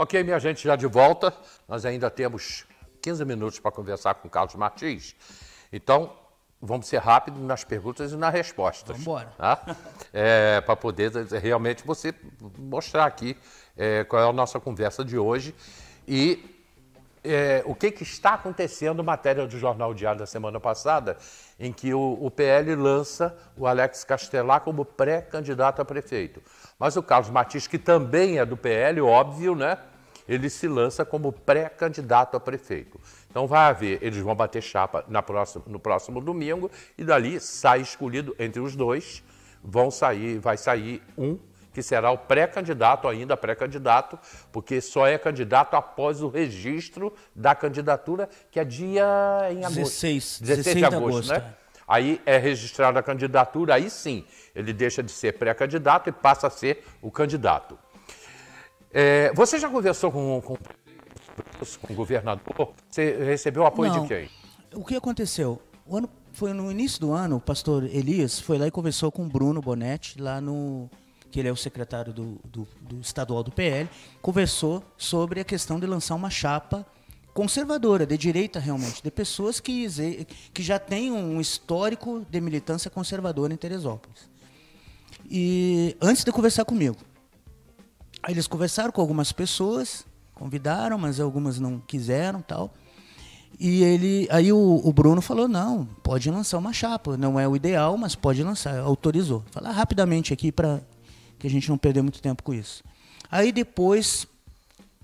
Ok, minha gente, já de volta. Nós ainda temos 15 minutos para conversar com Carlos Martins. Então, vamos ser rápidos nas perguntas e nas respostas. Vamos embora. Tá? É, para poder realmente você mostrar aqui é, qual é a nossa conversa de hoje e é, o que, que, está acontecendo, matéria do Jornal Diário da semana passada, em que o, o PL lança o Alex Castelar como pré-candidato a prefeito. Mas o Carlos Matiz, que também é do PL, óbvio, né? ele se lança como pré-candidato a prefeito. Então vai haver, eles vão bater chapa na próxima, no próximo domingo e dali sai escolhido entre os dois, vão sair, vai sair um que será o pré-candidato, ainda pré-candidato, porque só é candidato após o registro da candidatura, que é dia em agosto. 16, 16, 16 de agosto, agosto né? É. Aí é registrada a candidatura, aí sim, ele deixa de ser pré-candidato e passa a ser o candidato. É, você já conversou com, com, com o governador? Você recebeu apoio Não. de quem? O que aconteceu? O ano, foi no início do ano, o pastor Elias foi lá e conversou com o Bruno Bonetti, lá no. que ele é o secretário do, do, do estadual do PL, conversou sobre a questão de lançar uma chapa conservadora, de direita realmente, de pessoas que, que já têm um histórico de militância conservadora em Teresópolis. E antes de conversar comigo. Aí eles conversaram com algumas pessoas, convidaram, mas algumas não quiseram tal. E ele, aí o, o, Bruno falou: não, pode lançar uma chapa, não é o ideal, mas pode lançar, autorizou. Vou falar ah, rapidamente aqui para que a gente não perder muito tempo com isso. Aí depois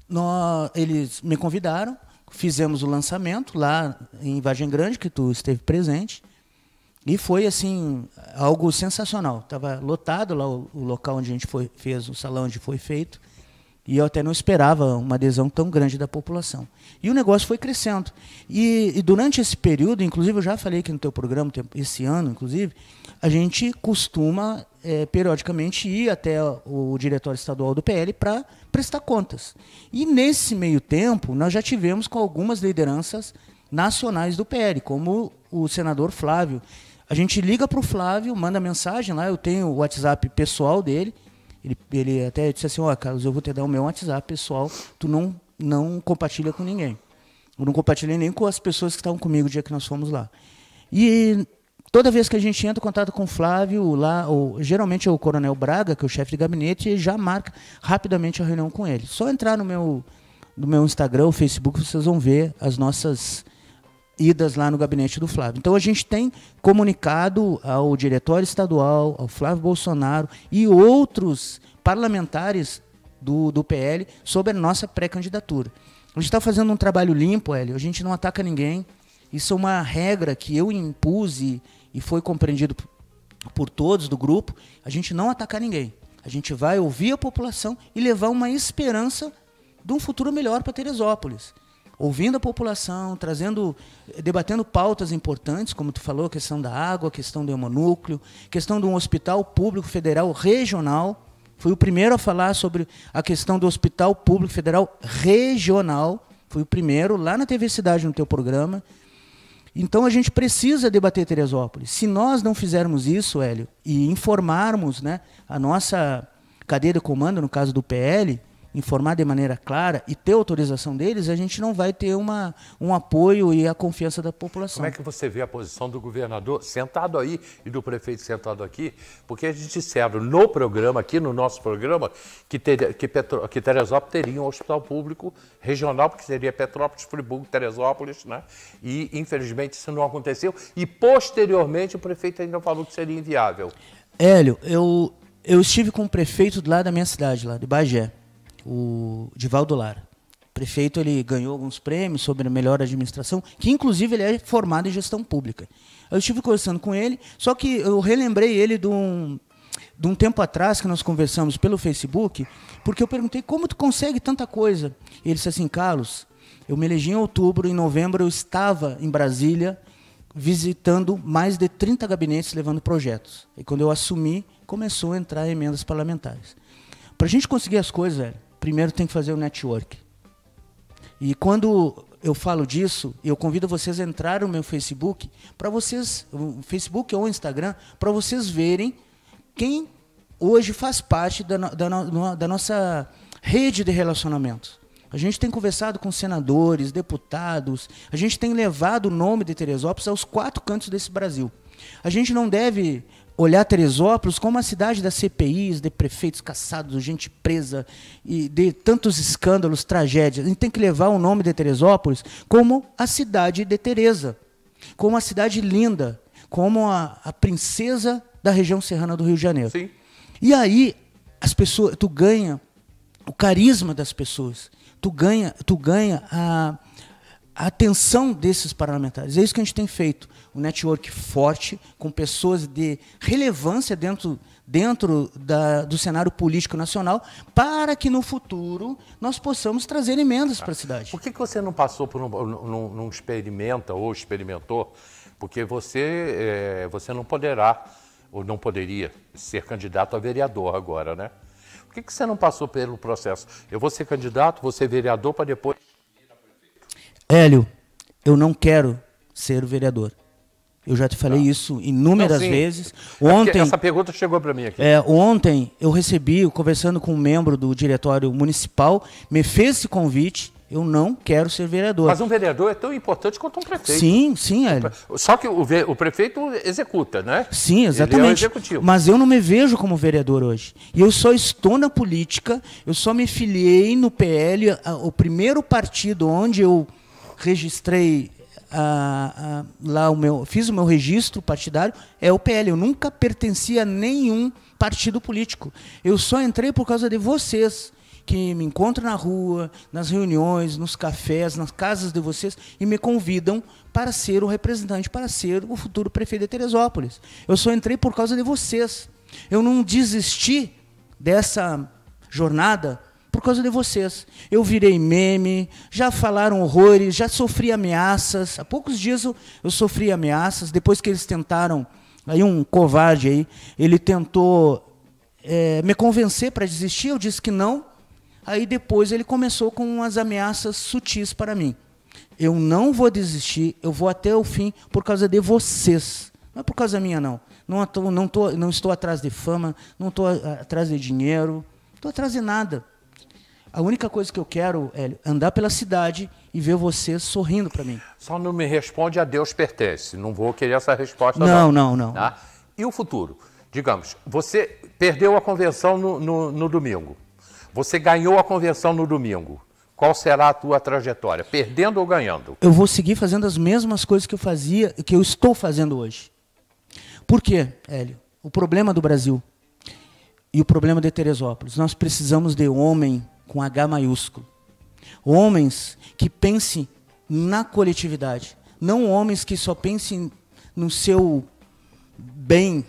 nós, eles me convidaram, fizemos o lançamento lá em Vargem Grande, que tu esteve presente. E foi assim algo sensacional. estava lotado lá o, o, local onde a gente foi, fez o salão onde foi feito. E eu até não esperava uma adesão tão grande da população. E o negócio foi crescendo. E, e durante esse período, inclusive eu já falei aqui no teu programa, esse ano, inclusive, a gente costuma é, periodicamente ir até o diretório estadual do PL para prestar contas. E nesse meio tempo, nós já tivemos com algumas lideranças nacionais do PL, como o senador Flávio, a gente liga para o Flávio, manda mensagem lá, eu tenho o WhatsApp pessoal dele. Ele, ele até disse assim, ó, oh, Carlos, eu vou te dar o meu WhatsApp pessoal, tu não, não compartilha com ninguém. Eu não compartilhei nem com as pessoas que estavam comigo o dia que nós fomos lá. E toda vez que a gente entra em contato com o Flávio, lá, ou, geralmente é o Coronel Braga, que é o chefe de gabinete, e já marca rapidamente a reunião com ele. Só entrar no meu, no meu Instagram, o Facebook, vocês vão ver as nossas idas lá no gabinete do Flávio. Então a gente tem comunicado ao diretório estadual, ao Flávio Bolsonaro e outros parlamentares do, do PL sobre a nossa pré-candidatura. A gente está fazendo um trabalho limpo, Hélio, a gente não ataca ninguém. Isso é uma regra que eu impus e, e foi compreendido por todos do grupo. A gente não ataca ninguém. A gente vai ouvir a população e levar uma esperança de um futuro melhor para Teresópolis ouvindo a população, trazendo, debatendo pautas importantes, como tu falou, a questão da água, a questão do hemonúcleo, a questão de um hospital público federal regional. Fui o primeiro a falar sobre a questão do hospital público federal regional. Fui o primeiro lá na TV Cidade, no teu programa. Então a gente precisa debater Teresópolis. Se nós não fizermos isso, Hélio, e informarmos né, a nossa cadeia de comando, no caso do PL, informar de maneira clara e ter autorização deles, a gente não vai ter uma, um apoio e a confiança da população. Como é que você vê a posição do governador sentado aí e do prefeito sentado aqui? Porque a gente disseram no programa, aqui no nosso programa, que, ter, que, Petro, que Teresópolis teria um hospital público regional, porque seria Petrópolis, Friburgo, Teresópolis, né? E, infelizmente, isso não aconteceu. E, posteriormente, o prefeito ainda falou que seria inviável. Hélio, eu, eu estive com o prefeito lá da minha cidade, lá de Bagé o Divaldo Lara. O prefeito ele ganhou alguns prêmios sobre a melhor administração, que inclusive ele é formado em gestão pública. Eu estive conversando com ele, só que eu relembrei ele de um, de um tempo atrás que nós conversamos pelo Facebook, porque eu perguntei como tu consegue tanta coisa. E ele disse assim, Carlos, eu me elegi em outubro, em novembro eu estava em Brasília visitando mais de 30 gabinetes levando projetos. E quando eu assumi, começou a entrar emendas parlamentares. Para a gente conseguir as coisas, velho, primeiro tem que fazer o network. E quando eu falo disso, eu convido vocês a entrar no meu Facebook, para vocês, o Facebook ou o Instagram, para vocês verem quem hoje faz parte da, da, da nossa rede de relacionamentos. A gente tem conversado com senadores, deputados, a gente tem levado o nome de Teresópolis aos quatro cantos desse Brasil. A gente não deve olhar Teresópolis como a cidade das CPIs, de prefeitos caçados, gente presa, e de tantos escândalos, tragédias. A gente tem que levar o nome de Teresópolis como a cidade de Teresa, como a cidade linda, como a, a princesa da região serrana do Rio de Janeiro. Sim. E aí as pessoas, tu ganha o carisma das pessoas, tu ganha, tu ganha a a atenção desses parlamentares. É isso que a gente tem feito. Um network forte, com pessoas de relevância dentro, dentro da, do cenário político nacional, para que no futuro nós possamos trazer emendas para a cidade. Por que, que você não passou por um. experimenta ou experimentou? Porque você, é, você não poderá, ou não poderia, ser candidato a vereador agora, né? Por que, que você não passou pelo processo? Eu vou ser candidato, vou ser vereador para depois Hélio, eu não quero ser vereador. Eu já te falei tá. isso inúmeras vezes. É ontem é essa pergunta chegou para mim aqui. É, ontem eu recebi, conversando com um membro do diretório municipal, me fez esse convite. Eu não quero ser vereador. Mas um vereador é tão importante quanto um prefeito. Sim, sim, tipo, Hélio. Só que o, o prefeito executa, né? Sim, exatamente. Ele é o executivo. Mas eu não me vejo como vereador hoje. E eu só estou na política, eu só me filiei no PL, o primeiro partido onde eu registrei ah, ah, lá o meu, fiz o meu registro partidário, é o PL. Eu nunca pertencia a nenhum partido político. Eu só entrei por causa de vocês que me encontram na rua, nas reuniões, nos cafés, nas casas de vocês e me convidam para ser o representante, para ser o futuro prefeito de Teresópolis. Eu só entrei por causa de vocês. Eu não desisti dessa jornada por causa de vocês. Eu virei meme, já falaram horrores, já sofri ameaças. Há poucos dias eu, eu sofri ameaças, depois que eles tentaram, aí um covarde aí, ele tentou é, me convencer para desistir, eu disse que não. Aí depois ele começou com umas ameaças sutis para mim. Eu não vou desistir, eu vou até o fim por causa de vocês. Não é por causa minha, não. Não, não, tô, não estou atrás de fama, não estou ah, atrás de dinheiro, não estou atrás de nada. A única coisa que eu quero é andar pela cidade e ver você sorrindo para mim. Só não me responde a Deus pertence. Não vou querer essa resposta. Não, não, não. não. Tá? E o futuro? Digamos, você perdeu a convenção no, no, no domingo. Você ganhou a convenção no domingo. Qual será a tua trajetória? Perdendo ou ganhando? Eu vou seguir fazendo as mesmas coisas que eu fazia, que eu estou fazendo hoje. Por quê, Hélio? O problema do Brasil e o problema de Teresópolis. Nós precisamos de homem com H maiúsculo. Homens que pensem na coletividade, não homens que só pensem no seu bem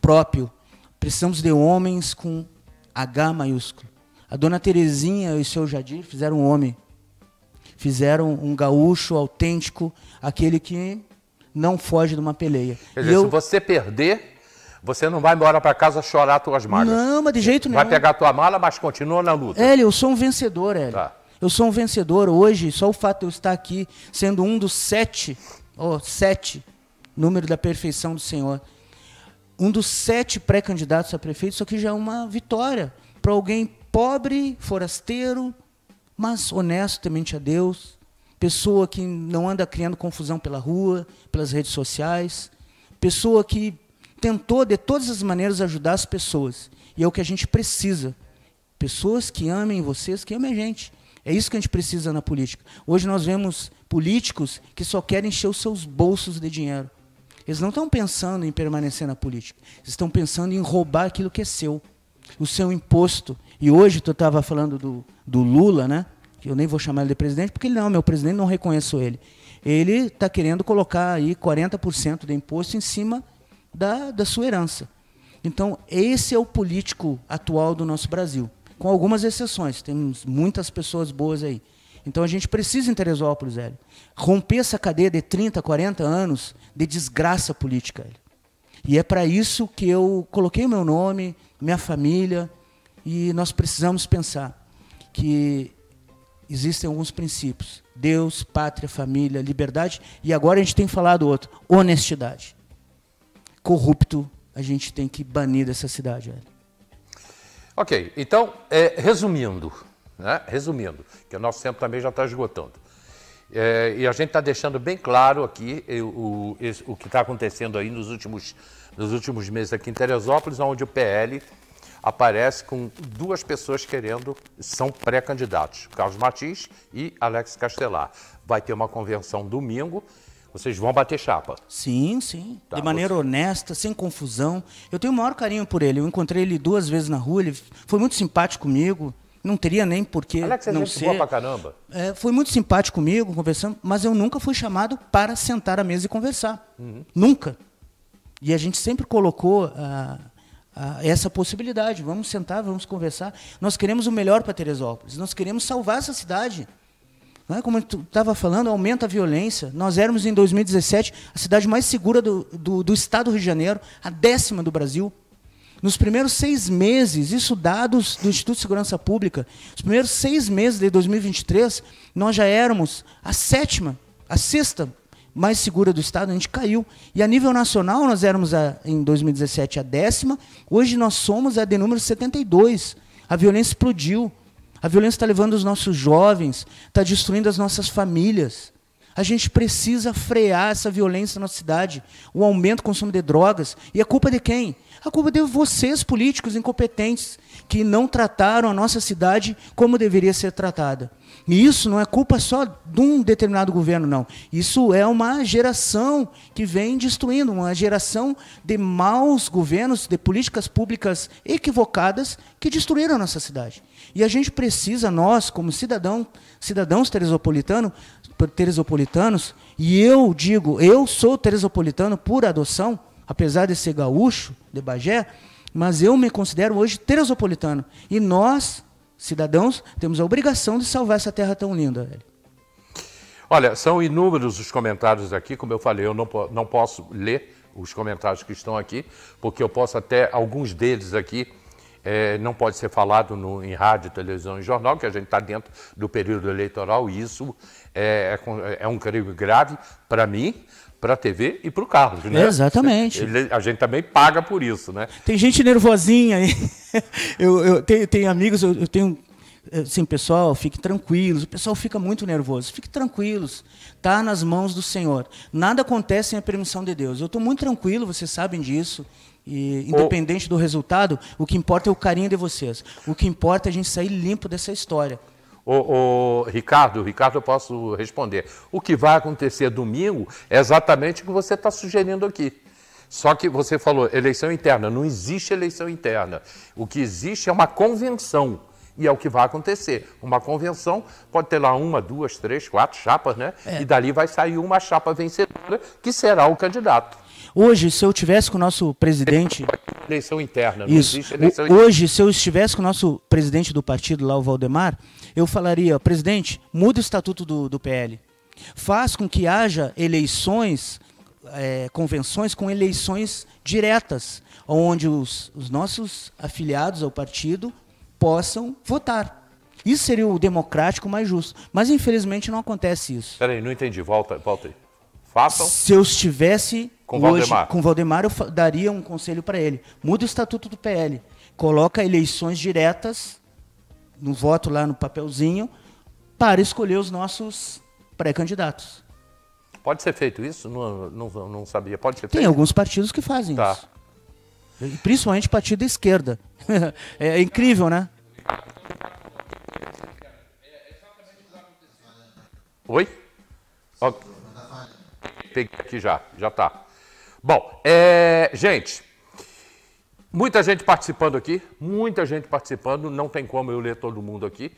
próprio. Precisamos de homens com H maiúsculo. A dona Terezinha e o seu Jadir fizeram um homem. Fizeram um gaúcho autêntico, aquele que não foge de uma peleia. Quer dizer, eu... se você perder, você não vai embora para casa chorar tuas mágoas. Não, mas de jeito nenhum. Vai pegar tua mala, mas continua na luta. Hélio, eu sou um vencedor, Hélio. Tá. Eu sou um vencedor hoje, só o fato de eu estar aqui, sendo um dos sete, oh, sete, número da perfeição do Senhor, um dos sete pré-candidatos a prefeito, isso aqui já é uma vitória para alguém pobre, forasteiro, mas honesto, temente a Deus, pessoa que não anda criando confusão pela rua, pelas redes sociais, pessoa que tentou de todas as maneiras ajudar as pessoas. E é o que a gente precisa. Pessoas que amem vocês, que amem a gente. É isso que a gente precisa na política. Hoje nós vemos políticos que só querem encher os seus bolsos de dinheiro. Eles não estão pensando em permanecer na política. Eles estão pensando em roubar aquilo que é seu, o seu imposto. E hoje tu estava falando do, do Lula, né? Eu nem vou chamar ele de presidente, porque ele não, meu presidente, não reconheço ele. Ele está querendo colocar aí 40% do imposto em cima da, da sua herança. Então, esse é o político atual do nosso Brasil, com algumas exceções, temos muitas pessoas boas aí. Então, a gente precisa, em Teresópolis, velho, romper essa cadeia de 30, 40 anos de desgraça política. E é para isso que eu coloquei o meu nome, minha família, e nós precisamos pensar que existem alguns princípios: Deus, pátria, família, liberdade, e agora a gente tem falado outro: honestidade corrupto a gente tem que banir dessa cidade. Ok, então, é, resumindo, né? resumindo, que o nosso tempo também já está esgotando. É, e a gente está deixando bem claro aqui o, o, o que está acontecendo aí nos últimos, nos últimos meses aqui em Teresópolis, onde o PL aparece com duas pessoas querendo, são pré-candidatos, Carlos Matiz e Alex Castelar. Vai ter uma convenção domingo vocês vão bater chapa? Sim, sim. Tá, de maneira você... honesta, sem confusão. Eu tenho o maior carinho por ele. Eu encontrei ele duas vezes na rua, ele foi muito simpático comigo. Não teria nem porquê Alex, é não gente ser. Boa pra caramba. É, foi muito simpático comigo, conversando, mas eu nunca fui chamado para sentar à mesa e conversar. Uhum. Nunca. E a gente sempre colocou ah, ah, essa possibilidade. Vamos sentar, vamos conversar. Nós queremos o melhor para Teresópolis. Nós queremos salvar essa cidade. É Como eu estava falando, aumenta a violência. Nós éramos, em 2017, a cidade mais segura do, do, do estado do Rio de Janeiro, a décima do Brasil. Nos primeiros seis meses, isso dados do Instituto de Segurança Pública, nos primeiros seis meses de 2023, nós já éramos a sétima, a sexta mais segura do Estado, a gente caiu. E a nível nacional, nós éramos, a, em 2017, a décima, hoje nós somos a de número 72. A violência explodiu. A violência está levando os nossos jovens, está destruindo as nossas famílias. A gente precisa frear essa violência na nossa cidade, o aumento do consumo de drogas. E a culpa é de quem? A culpa é deu vocês, políticos incompetentes, que não trataram a nossa cidade como deveria ser tratada. E isso não é culpa só de um determinado governo, não. Isso é uma geração que vem destruindo, uma geração de maus governos, de políticas públicas equivocadas que destruíram a nossa cidade. E a gente precisa, nós, como cidadão, cidadãos teresopolitano, teresopolitanos, e eu digo, eu sou teresopolitano por adoção, apesar de ser gaúcho, de Bagé, mas eu me considero hoje teresopolitano. E nós, cidadãos, temos a obrigação de salvar essa terra tão linda. Velho. Olha, são inúmeros os comentários aqui, como eu falei, eu não, não posso ler os comentários que estão aqui, porque eu posso até, alguns deles aqui, é, não pode ser falado no, em rádio, televisão e jornal, que a gente está dentro do período eleitoral e isso é, é, é um crime grave para mim, para a TV e para o Carlos, né? Exatamente. Ele, a gente também paga por isso, né? Tem gente nervosinha aí. Eu, eu tenho, tenho, amigos, eu, eu tenho assim, pessoal, fique tranquilos. O pessoal fica muito nervoso. Fique tranquilos. Está nas mãos do Senhor. Nada acontece sem a permissão de Deus. Eu estou muito tranquilo, vocês sabem disso. E independente o... do resultado, o que importa é o carinho de vocês. O que importa é a gente sair limpo dessa história. O, o, Ricardo, Ricardo, eu posso responder. O que vai acontecer domingo é exatamente o que você está sugerindo aqui. Só que você falou eleição interna, não existe eleição interna. O que existe é uma convenção. E é o que vai acontecer. Uma convenção pode ter lá uma, duas, três, quatro chapas, né? É. E dali vai sair uma chapa vencedora, que será o candidato. Hoje, se eu tivesse com o nosso presidente. Eleição interna, não isso. existe eleição interna. Hoje, se eu estivesse com o nosso presidente do partido, lá o Valdemar, eu falaria, presidente, muda o estatuto do, do PL. Faz com que haja eleições, é, convenções com eleições diretas, onde os, os nossos afiliados ao partido possam votar. Isso seria o democrático mais justo. Mas infelizmente não acontece isso. Peraí, não entendi. Volta, volta aí. Façam. Se eu estivesse com hoje Valdemar. com Valdemar, eu daria um conselho para ele. Muda o estatuto do PL. Coloca eleições diretas, no voto lá no papelzinho, para escolher os nossos pré-candidatos. Pode ser feito isso? Não, não, não sabia. Pode ser Tem feito? Tem alguns partidos que fazem tá. isso. Principalmente partido da esquerda. É, é incrível, né? Oi? Okay tem aqui já, já tá. Bom, é, gente, muita gente participando aqui, muita gente participando, não tem como eu ler todo mundo aqui.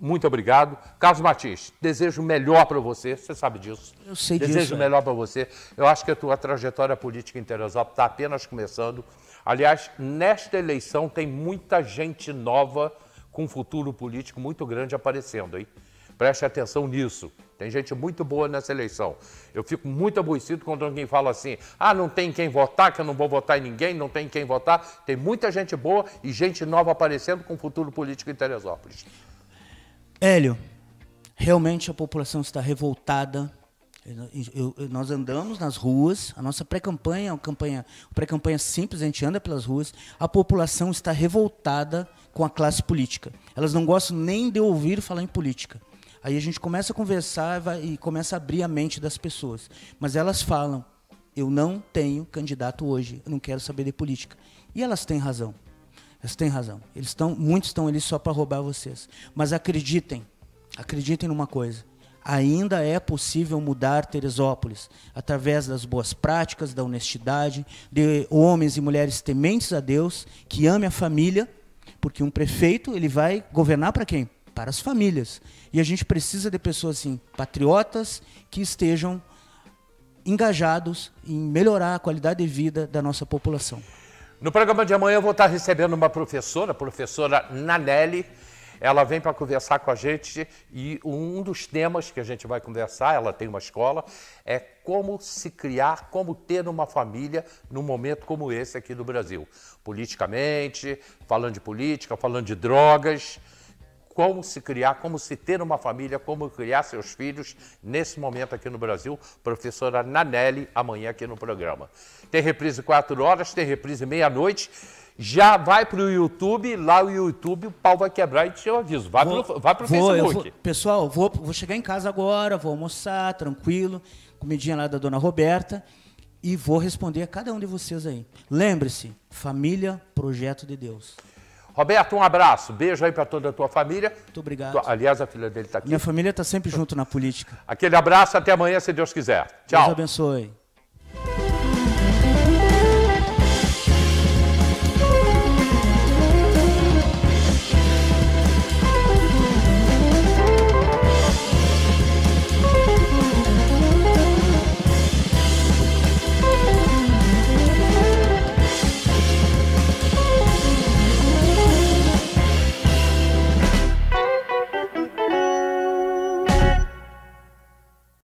Muito obrigado. Carlos Matias desejo o melhor para você, você sabe disso. Eu sei desejo disso. Desejo o é. melhor é. para você. Eu acho que a tua trajetória política em Teresópolis está apenas começando. Aliás, nesta eleição tem muita gente nova com futuro político muito grande aparecendo aí. Preste atenção nisso. Tem gente muito boa nessa eleição. Eu fico muito aborrecido quando alguém fala assim: ah, não tem quem votar, que eu não vou votar em ninguém, não tem quem votar. Tem muita gente boa e gente nova aparecendo com futuro político em Teresópolis. Hélio, realmente a população está revoltada. Eu, eu, nós andamos nas ruas, a nossa pré-campanha, uma campanha, pré-campanha simples, a gente anda pelas ruas, a população está revoltada com a classe política. Elas não gostam nem de ouvir falar em política. Aí a gente começa a conversar e começa a abrir a mente das pessoas. Mas elas falam: eu não tenho candidato hoje, eu não quero saber de política. E elas têm razão. Elas têm razão. Eles estão, muitos estão ali só para roubar vocês. Mas acreditem, acreditem numa coisa. Ainda é possível mudar Teresópolis através das boas práticas, da honestidade, de homens e mulheres tementes a Deus, que ame a família, porque um prefeito ele vai governar para quem? para as famílias. E a gente precisa de pessoas assim, patriotas, que estejam engajados em melhorar a qualidade de vida da nossa população. No programa de amanhã eu vou estar recebendo uma professora, a professora Nanelli. Ela vem para conversar com a gente e um dos temas que a gente vai conversar, ela tem uma escola, é como se criar, como ter uma família num momento como esse aqui do Brasil. Politicamente, falando de política, falando de drogas como se criar, como se ter uma família, como criar seus filhos nesse momento aqui no Brasil. Professora Nanelli, amanhã aqui no programa. Tem reprise 4 horas, tem reprise meia-noite. Já vai para o YouTube, lá o YouTube o pau vai quebrar e te aviso. Vai para o Facebook. Vou, pessoal, vou, vou chegar em casa agora, vou almoçar, tranquilo, comidinha lá da dona Roberta e vou responder a cada um de vocês aí. Lembre-se, família, projeto de Deus. Roberto, um abraço, beijo aí para toda a tua família. Muito obrigado. aliás, a filha dele está aqui. Minha família está sempre junto na política. Aquele abraço, até amanhã, se Deus quiser. Tchau. Deus abençoe.